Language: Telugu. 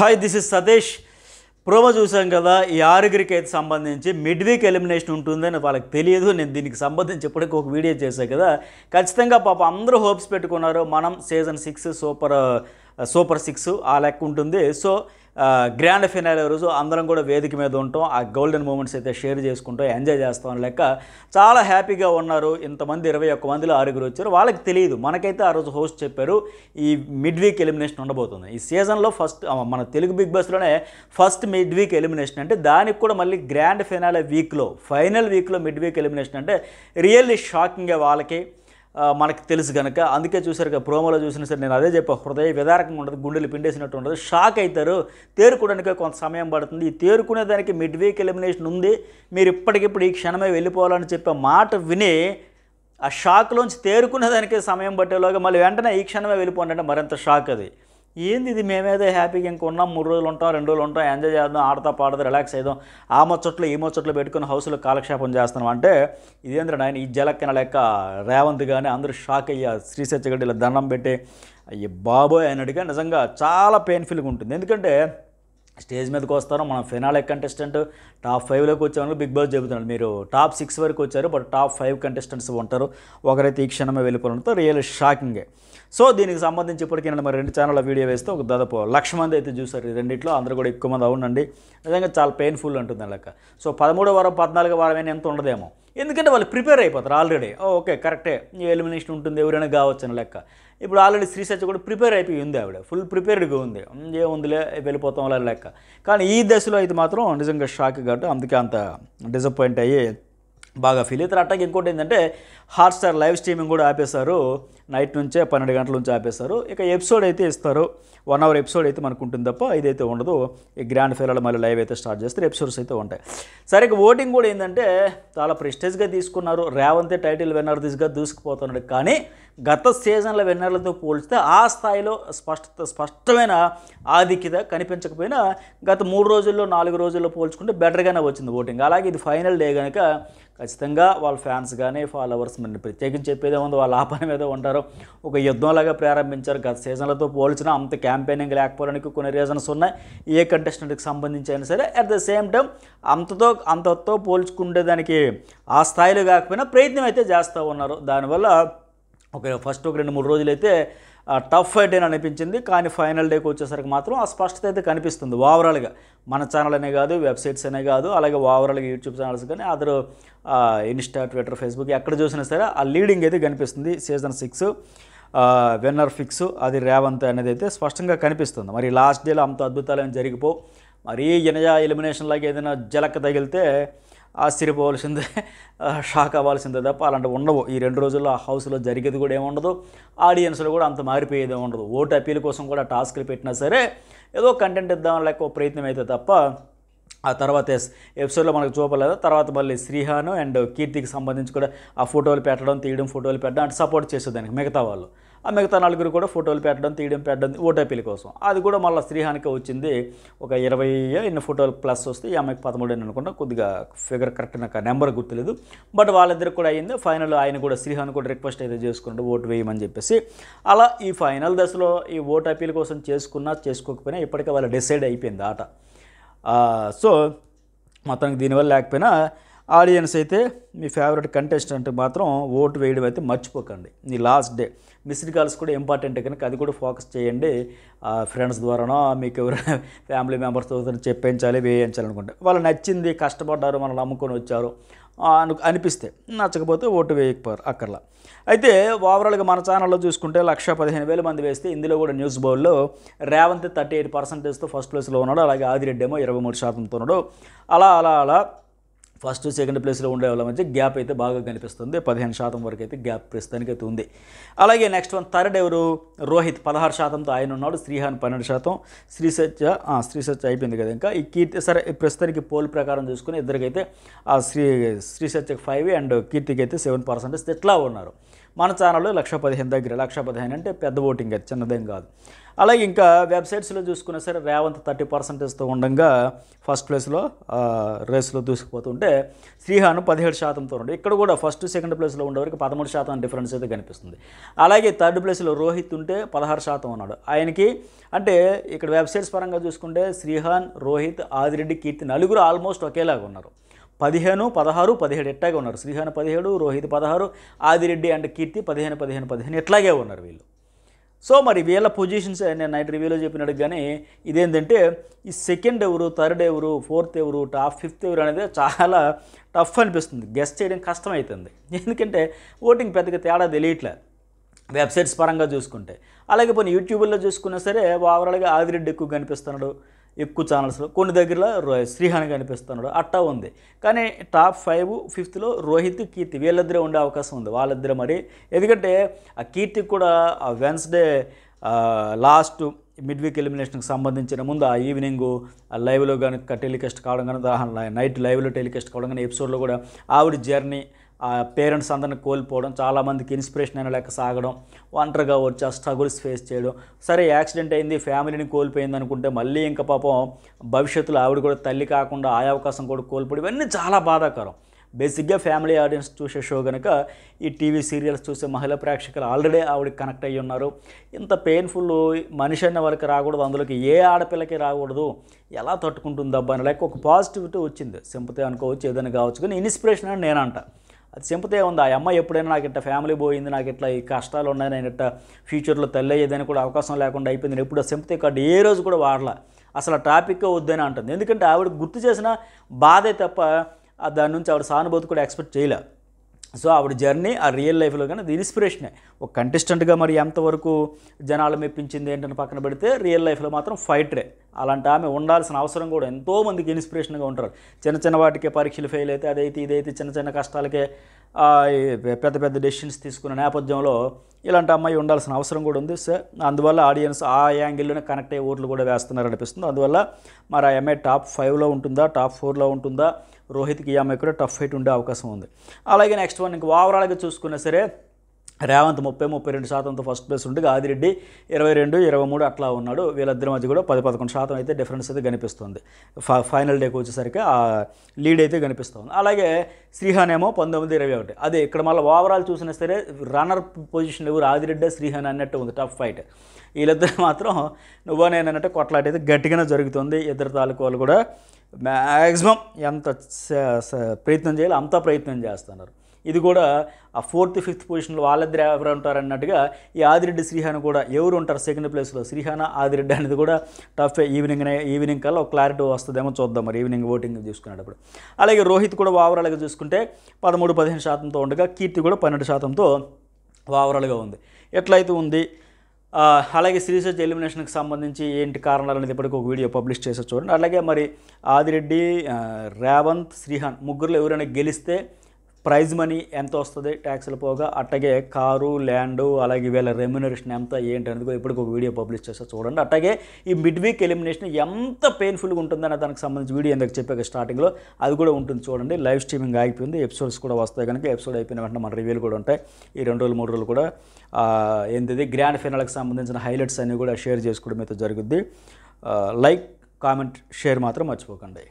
hi this is Satish promo చూసాం కదా ఈ ఆరుగురికి అయితే సంబంధించి మిడ్ వీక్ ఎలిమినేషన్ ఉంటుందని వాళ్ళకి తెలియదు నేను దీనికి సంబంధించి ఇప్పటికీ ఒక వీడియో చేశాను కదా ఖచ్చితంగా పాప అందరూ హోప్స్ పెట్టుకున్నారు మనం season six super super six ఆ లెక్క ఉంటుంది సో గ్రాండ్ ఫినాలే రోజు అందరం కూడా వేదిక మీద ఉంటాం ఆ గోల్డెన్ మూమెంట్స్ అయితే షేర్ చేసుకుంటాం ఎంజాయ్ చేస్తాం లెక్క చాలా హ్యాపీగా ఉన్నారు ఇంతమంది ఇరవై ఒక్క మందిలో ఆరుగురు వచ్చారు వాళ్ళకి తెలియదు మనకైతే ఆ రోజు హోస్ట్ చెప్పారు ఈ మిడ్ వీక్ ఎలిమినేషన్ ఉండబోతుంది ఈ సీజన్లో ఫస్ట్ మన తెలుగు బిగ్ బాస్లోనే ఫస్ట్ మిడ్ వీక్ ఎలిమినేషన్ అంటే దానికి కూడా మళ్ళీ గ్రాండ్ ఫినాలే వీక్లో ఫైనల్ వీక్లో మిడ్ వీక్ ఎలిమినేషన్ అంటే రియల్లీ షాకింగ్గా వాళ్ళకి మనకు తెలుసు కనుక అందుకే చూసారు కదా ప్రోమోలో చూసిన సరే నేను అదే చెప్పా హృదయ విదారకంగా ఉండదు గుండెలు పిండేసినట్టు ఉండదు షాక్ అవుతారు తేరుకోవడానికి కొంత సమయం పడుతుంది ఈ తేరుకునే దానికి మిడ్ వీక్ ఎలిమినేషన్ ఉంది మీరు ఇప్పటికిప్పుడు ఈ క్షణమే వెళ్ళిపోవాలని చెప్పే మాట విని ఆ షాక్లోంచి తేరుకునేదానికి సమయం పట్టేలోగా మళ్ళీ వెంటనే ఈ క్షణమే వెళ్ళిపోండి అంటే మరింత షాక్ అది ఏంది ఇది మేమేదో హ్యాపీగా ఇంక ఉన్నాం మూడు రోజులు ఉంటాం రెండు రోజులు ఉంటాం ఎంజాయ్ చేద్దాం ఆడతా పాడదా రిలాక్స్ అయ్యాం ఆ ముచ్చట్లు ఈ ముచ్చట్లు పెట్టుకుని హౌస్లో కాలక్షేపం చేస్తున్నాం అంటే ఇదేంద్ర నాయన ఈ జలక్కిన లెక్క రేవంత్ కానీ అందరూ షాక్ అయ్యా సత్యగడ్డి ఇలా దండం పెట్టి అయ్యి బాబోయ్ అన్నట్టుగా నిజంగా చాలా పెయిన్ఫుల్గా ఉంటుంది ఎందుకంటే స్టేజ్ మీదకి వస్తారు మనం ఫినాలే కంటెస్టెంట్ టాప్ ఫైవ్లోకి వచ్చేవాళ్ళు బిగ్ బాస్ చెబుతున్నారు మీరు టాప్ సిక్స్ వరకు వచ్చారు బట్ టాప్ ఫైవ్ కంటెస్టెంట్స్ ఉంటారు ఒకరైతే ఈ క్షణమే వెళ్ళిపోవడంతో రియల్ షాకింగే సో దీనికి సంబంధించి ఇప్పటికీ నేను మరి రెండు ఛానళ్ళ వీడియో వేస్తే ఒక దాదాపు లక్ష మంది అయితే చూసారు ఈ రెండిట్లో అందరూ కూడా ఎక్కువ మంది అవునండి నిజంగా చాలా పెయిన్ఫుల్ ఉంటుంది లెక్క సో పదమూడో వారం పద్నాలుగో వారం అయినా ఎంత ఉండదేమో ఎందుకంటే వాళ్ళు ప్రిపేర్ అయిపోతారు ఆల్రెడీ ఓకే కరెక్టే ఎలిమినేషన్ ఉంటుంది ఎవరైనా కావచ్చు అని లెక్క ఇప్పుడు ఆల్రెడీ శ్రీశచ కూడా ప్రిపేర్ అయిపోయి ఉంది ఆవిడ ఫుల్ ప్రిపేర్డ్గా ఉంది ఏముందిలే వెళ్ళిపోతాం అలా లెక్క కానీ ఈ దశలో అయితే మాత్రం నిజంగా షాక్ కాబట్టి అందుకే అంత డిసప్పాయింట్ అయ్యి బాగా ఫీల్ అవుతారు అట్టాకి ఇంకోటి ఏంటంటే హాట్స్టార్ లైవ్ స్ట్రీమింగ్ కూడా ఆపేశారు నైట్ నుంచే పన్నెండు గంటల నుంచి ఆపేస్తారు ఇక ఎపిసోడ్ అయితే ఇస్తారు వన్ అవర్ ఎపిసోడ్ అయితే మనకు ఉంటుంది తప్ప ఇదైతే ఉండదు ఈ గ్రాండ్ ఫైనల్ మళ్ళీ లైవ్ అయితే స్టార్ట్ చేస్తారు ఎపిసోడ్స్ అయితే ఉంటాయి సరే ఇక ఓటింగ్ కూడా ఏంటంటే చాలా ప్రెస్టేజ్గా తీసుకున్నారు రేవంతే టైటిల్ విన్నర్ దిశగా దూసుకుపోతున్నాడు కానీ గత సీజన్ల విన్నర్లతో పోల్చితే ఆ స్థాయిలో స్పష్టత స్పష్టమైన ఆధిక్యత కనిపించకపోయినా గత మూడు రోజుల్లో నాలుగు రోజుల్లో పోల్చుకుంటే బెటర్గానే వచ్చింది ఓటింగ్ అలాగే ఇది ఫైనల్ డే కనుక ఖచ్చితంగా వాళ్ళ ఫ్యాన్స్ కానీ ఫాలోవర్స్ ప్రత్యేకించి చెప్పేదే ఉందో వాళ్ళ ఆపణ మీద ఉంటారు చేశారు ఒక యుద్ధంలాగా ప్రారంభించారు గత సీజన్లతో పోల్చిన అంత క్యాంపెయినింగ్ లేకపోవడానికి కొన్ని రీజన్స్ ఉన్నాయి ఏ కంటెస్టెంట్కి సంబంధించి అయినా సరే అట్ ద సేమ్ టైం అంతతో అంతతో పోల్చుకునే దానికి ఆ స్థాయిలో కాకపోయినా ప్రయత్నం అయితే చేస్తూ ఉన్నారు దానివల్ల ఒక ఫస్ట్ ఒక రెండు మూడు రోజులైతే టఫ్ ఫైట్ అని అనిపించింది కానీ ఫైనల్ డేకి వచ్చేసరికి మాత్రం ఆ స్పష్టత అయితే కనిపిస్తుంది ఓవరాల్గా మన ఛానల్ అనే కాదు వెబ్సైట్స్ అనే కాదు అలాగే ఓవరాల్గా యూట్యూబ్ ఛానల్స్ కానీ అదరు ఇన్స్టా ట్విట్టర్ ఫేస్బుక్ ఎక్కడ చూసినా సరే ఆ లీడింగ్ అయితే కనిపిస్తుంది సీజన్ సిక్స్ విన్నర్ ఫిక్స్ అది రేవంత్ అనేది అయితే స్పష్టంగా కనిపిస్తుంది మరి లాస్ట్ డేలో అంత అద్భుతాలు ఏం జరిగిపో మరీ ఎనజా ఎలిమినేషన్ లాగా ఏదైనా జలక్క తగిలితే ఆశ్చర్యపోవాల్సిందే షాక్ అవ్వాల్సిందే తప్ప అలాంటివి ఉండవు ఈ రెండు రోజుల్లో ఆ హౌస్లో జరిగేది కూడా ఏముండదు ఆడియన్స్లో కూడా అంత మారిపోయేది ఉండదు ఓటు అప్పీల్ కోసం కూడా టాస్క్లు పెట్టినా సరే ఏదో కంటెంట్ ఇద్దామని లేక ప్రయత్నం అయితే తప్ప ఆ తర్వాత ఎపిసోడ్లో మనకు చూపలేదు తర్వాత మళ్ళీ శ్రీహాను అండ్ కీర్తికి సంబంధించి కూడా ఆ ఫోటోలు పెట్టడం తీయడం ఫోటోలు పెట్టడం అంటే సపోర్ట్ చేసేదానికి మిగతా వాళ్ళు ఆ మిగతా నలుగురు కూడా ఫోటోలు పెట్టడం తీయడం పెట్టడం ఓటైపీల కోసం అది కూడా మళ్ళీ శ్రీహానిక వచ్చింది ఒక ఇరవై ఎన్ని ఫోటోలు ప్లస్ వస్తే ఈ అమ్మాయికి పదమూడు అని అనుకుంటా కొద్దిగా ఫిగర్ కరెక్ట్ నాకు నెంబర్ గుర్తులేదు బట్ వాళ్ళిద్దరు కూడా అయింది ఫైనల్ ఆయన కూడా శ్రీహాన్ కూడా రిక్వెస్ట్ అయితే చేసుకున్నాడు ఓటు వేయమని చెప్పేసి అలా ఈ ఫైనల్ దశలో ఈ ఓటు కోసం చేసుకున్నా చేసుకోకపోయినా ఇప్పటికే వాళ్ళు డిసైడ్ అయిపోయింది ఆట సో మొత్తానికి దీనివల్ల లేకపోయినా ఆడియన్స్ అయితే మీ ఫేవరెట్ కంటెస్టెంట్ మాత్రం ఓటు వేయడం అయితే మర్చిపోకండి మీ లాస్ట్ డే మిస్డ్ కాల్స్ కూడా ఇంపార్టెంట్ కనుక అది కూడా ఫోకస్ చేయండి ఫ్రెండ్స్ ద్వారానో మీకు ఎవరైనా ఫ్యామిలీ మెంబర్స్తో చెప్పించాలి అనుకుంటే వాళ్ళు నచ్చింది కష్టపడ్డారు మనల్ని అమ్ముకొని వచ్చారు అను అనిపిస్తే నచ్చకపోతే ఓటు వేయకపోరు అక్కర్లా అయితే ఓవరాల్గా మన ఛానల్లో చూసుకుంటే లక్ష పదిహేను వేల మంది వేస్తే ఇందులో కూడా న్యూస్ బౌల్లో రేవంత్ థర్టీ ఎయిట్ పర్సెంటేజ్తో ఫస్ట్ ప్లేస్లో ఉన్నాడు అలాగే ఆదిరెడ్డి ఏమో ఇరవై మూడు శాతంతో ఉన్నాడు అలా అలా అలా ఫస్ట్ సెకండ్ ప్లేస్లో ఉండే వాళ్ళ మధ్య గ్యాప్ అయితే బాగా కనిపిస్తుంది పదిహేను శాతం వరకు అయితే గ్యాప్ ప్రస్తుతానికైతే ఉంది అలాగే నెక్స్ట్ వన్ థర్డ్ ఎవరు రోహిత్ పదహారు శాతంతో ఆయన ఉన్నాడు శ్రీహాన్ పన్నెండు శాతం సత్య శ్రీ సత్య అయిపోయింది కదా ఇంకా ఈ కీర్తి సరే ప్రస్తుతానికి పోల్ ప్రకారం చూసుకుని ఇద్దరికైతే ఆ శ్రీ సత్యకి ఫైవ్ అండ్ కీర్తికి అయితే సెవెన్ పర్సెంటేజ్ ఇట్లా ఉన్నారు మన ఛానల్లో లక్ష పదిహేను దగ్గర లక్ష పదిహేను అంటే పెద్ద ఓటింగ్ అది చిన్నదేం కాదు అలాగే ఇంకా వెబ్సైట్స్లో చూసుకున్నా సరే రేవంత్ థర్టీ పర్సెంటేజ్తో ఉండగా ఫస్ట్ ప్లేస్లో రేస్లో దూసుకుపోతుంటే శ్రీహాను పదిహేడు శాతంతో ఉండే ఇక్కడ కూడా ఫస్ట్ సెకండ్ ప్లేస్లో ఉండేవరకు పదమూడు శాతం డిఫరెన్స్ అయితే కనిపిస్తుంది అలాగే థర్డ్ ప్లేస్లో రోహిత్ ఉంటే పదహారు శాతం ఉన్నాడు ఆయనకి అంటే ఇక్కడ వెబ్సైట్స్ పరంగా చూసుకుంటే శ్రీహాన్ రోహిత్ ఆదిరెడ్డి కీర్తి నలుగురు ఆల్మోస్ట్ ఒకేలాగా ఉన్నారు పదిహేను పదహారు పదిహేడు ఎట్లాగే ఉన్నారు శ్రీహాన్ పదిహేడు రోహిత్ పదహారు ఆదిరెడ్డి అండ్ కీర్తి పదిహేను పదిహేను పదిహేను ఎట్లాగే ఉన్నారు వీళ్ళు సో మరి వీళ్ళ పొజిషన్స్ నేను నైట్ రివ్యూలో కానీ ఇదేంటంటే ఈ సెకండ్ ఎవరు థర్డ్ ఎవరు ఫోర్త్ ఎవరు టాప్ ఫిఫ్త్ ఎవరు అనేది చాలా టఫ్ అనిపిస్తుంది గెస్ట్ చేయడం కష్టమవుతుంది ఎందుకంటే ఓటింగ్ పెద్దగా తేడా తెలియట్లే వెబ్సైట్స్ పరంగా చూసుకుంటే అలాగే పోనీ యూట్యూబ్లో చూసుకున్నా సరే ఓవరాల్గా ఆదిరెడ్డి ఎక్కువ కనిపిస్తున్నాడు ఎక్కువ ఛానల్స్లో కొన్ని దగ్గరలో శ్రీహాని కనిపిస్తున్నాడు అట్టా ఉంది కానీ టాప్ ఫైవ్ ఫిఫ్త్లో రోహిత్ కీర్తి వీళ్ళిద్దరే ఉండే అవకాశం ఉంది వాళ్ళిద్దరే మరి ఎందుకంటే ఆ కీర్తికి కూడా ఆ వెన్స్డే లాస్ట్ మిడ్ వీక్ ఎలిమినేషన్కి సంబంధించిన ముందు ఆ ఈవినింగ్ ఆ లైవ్లో కానీ టెలికాస్ట్ కావడం కానీ నైట్ లైవ్లో టెలికాస్ట్ కావడం కానీ ఎపిసోడ్లో కూడా ఆవిడ జర్నీ ఆ పేరెంట్స్ అందరిని కోల్పోవడం చాలామందికి ఇన్స్పిరేషన్ అయిన లెక్క సాగడం ఒంటరిగా వచ్చి ఆ స్ట్రగుల్స్ ఫేస్ చేయడం సరే యాక్సిడెంట్ అయింది ఫ్యామిలీని కోల్పోయింది అనుకుంటే మళ్ళీ ఇంకా పాపం భవిష్యత్తులో ఆవిడ కూడా తల్లి కాకుండా ఆ అవకాశం కూడా కోల్పోయి ఇవన్నీ చాలా బాధాకరం బేసిక్గా ఫ్యామిలీ ఆడియన్స్ చూసే షో కనుక ఈ టీవీ సీరియల్స్ చూసే మహిళా ప్రేక్షకులు ఆల్రెడీ ఆవిడకి కనెక్ట్ అయ్యి ఉన్నారు ఇంత పెయిన్ఫుల్ మనిషి అన్న వారికి రాకూడదు అందులోకి ఏ ఆడపిల్లకి రాకూడదు ఎలా తట్టుకుంటుందబ్బా అని లైక్ ఒక పాజిటివిటీ వచ్చింది సింపతి అనుకోవచ్చు ఏదైనా కావచ్చు కానీ ఇన్స్పిరేషన్ అని నేనంట అది సింపతే ఉంది ఆ అమ్మాయి ఎప్పుడైనా నాకు ఇట్లా ఫ్యామిలీ పోయింది నాకు ఇట్లా ఈ కష్టాలు ఉన్నాయి నేను ఇట్లా ఫ్యూచర్లో తల్లి అయ్యేదని కూడా అవకాశం లేకుండా అయిపోయింది ఎప్పుడు సింపతే కార్డు ఏ రోజు కూడా వాడలా అసలు ఆ టాపిక్ వద్దని అంటుంది ఎందుకంటే ఆవిడ గుర్తు చేసిన బాధే తప్ప దాని నుంచి ఆవిడ సానుభూతి కూడా ఎక్స్పెక్ట్ చేయలే సో ఆవిడ జర్నీ ఆ రియల్ లైఫ్లో కానీ అది ఇన్స్పిరేషనే ఒక కంటెస్టెంట్గా మరి ఎంతవరకు జనాలు మెప్పించింది ఏంటని పక్కన పెడితే రియల్ లైఫ్లో మాత్రం ఫైటరే అలాంటి ఆమె ఉండాల్సిన అవసరం కూడా ఎంతోమందికి ఇన్స్పిరేషన్గా ఉంటారు చిన్న చిన్న వాటికే పరీక్షలు ఫెయిల్ అయితే అదైతే ఇదైతే చిన్న చిన్న కష్టాలకే పెద్ద పెద్ద డెసిషన్స్ తీసుకున్న నేపథ్యంలో ఇలాంటి అమ్మాయి ఉండాల్సిన అవసరం కూడా ఉంది సో అందువల్ల ఆడియన్స్ ఆ యాంగిల్లోనే కనెక్ట్ అయ్యే ఓట్లు కూడా వేస్తున్నారు అనిపిస్తుంది అందువల్ల మరి ఆ అమ్మాయి టాప్ ఫైవ్లో ఉంటుందా టాప్ ఫోర్లో ఉంటుందా రోహిత్కి ఈ అమ్మాయి కూడా టఫ్ ఫైట్ ఉండే అవకాశం ఉంది అలాగే నెక్స్ట్ వన్ ఇంకా ఓవరాల్గా చూసుకున్నా సరే రేవంత్ ముప్పై ముప్పై రెండు శాతంతో ఫస్ట్ ప్లేస్ ఉండగా ఆదిరెడ్డి ఇరవై రెండు ఇరవై మూడు అట్లా ఉన్నాడు వీళ్ళిద్దరి మధ్య కూడా పది పదకొండు శాతం అయితే డిఫరెన్స్ అయితే కనిపిస్తుంది ఫైనల్ డేకి వచ్చేసరికి ఆ లీడ్ అయితే కనిపిస్తుంది అలాగే శ్రీహాన్ ఏమో పంతొమ్మిది ఇరవై ఒకటి అదే ఇక్కడ మళ్ళీ ఓవరాల్ చూసినా సరే రన్నర్ పొజిషన్ ఎవరు ఆదిరెడ్డి శ్రీహాన్ అన్నట్టు ఉంది టఫ్ ఫైట్ వీళ్ళిద్దరు మాత్రం నువ్వో నేనంటే కొట్లాట అయితే గట్టిగానే జరుగుతుంది ఇద్దరు తాలూకాలు కూడా మ్యాక్సిమం ఎంత ప్రయత్నం చేయాలి అంత ప్రయత్నం చేస్తున్నారు ఇది కూడా ఆ ఫోర్త్ ఫిఫ్త్ పొజిషన్లో వాళ్ళిద్దరు ఎవరు ఉంటారు అన్నట్టుగా ఈ ఆదిరెడ్డి శ్రీహాన కూడా ఎవరు ఉంటారు సెకండ్ ప్లేస్లో శ్రీహాన ఆదిరెడ్డి అనేది కూడా టఫ్ ఈవినింగ్ ఈవినింగ్ కల్లా ఒక క్లారిటీ వస్తుందేమో చూద్దాం మరి ఈవినింగ్ ఓటింగ్ చూసుకునేటప్పుడు అలాగే రోహిత్ కూడా ఓవరాల్గా చూసుకుంటే పదమూడు పదిహేను శాతంతో ఉండగా కీర్తి కూడా పన్నెండు శాతంతో ఓవరాల్గా ఉంది ఎట్లయితే ఉంది అలాగే సిరీస్ ఎలిమినేషన్కి సంబంధించి ఏంటి కారణాలు అనేది ఇప్పటికీ ఒక వీడియో పబ్లిష్ చేసి చూడండి అలాగే మరి ఆదిరెడ్డి రేవంత్ శ్రీహాన్ ముగ్గురులో ఎవరైనా గెలిస్తే ప్రైజ్ మనీ ఎంత వస్తుంది ట్యాక్స్లు పోగా అట్టగే కారు ల్యాండ్ అలాగే వీళ్ళ రెమ్యునరేషన్ ఎంత ఏంటి అనేది ఇప్పటికి ఒక వీడియో పబ్లిష్ చేస్తా చూడండి అట్టగే ఈ మిడ్ వీక్ ఎలిమినేషన్ ఎంత పెయిన్ఫుల్గా ఉంటుందనే దానికి సంబంధించి వీడియో ఎందుకు చెప్పాక స్టార్టింగ్లో అది కూడా ఉంటుంది చూడండి లైవ్ స్ట్రీమింగ్ ఆగిపోయింది ఎపిసోడ్స్ కూడా వస్తాయి కనుక ఎపిసోడ్ అయిపోయిన వెంటనే మన రివ్యూలు కూడా ఉంటాయి ఈ రెండు రోజులు మూడు రోజులు కూడా ఏంటిది గ్రాండ్ ఫినాల్కి సంబంధించిన హైలైట్స్ అన్నీ కూడా షేర్ చేసుకోవడం అయితే జరుగుద్ది లైక్ కామెంట్ షేర్ మాత్రం మర్చిపోకండి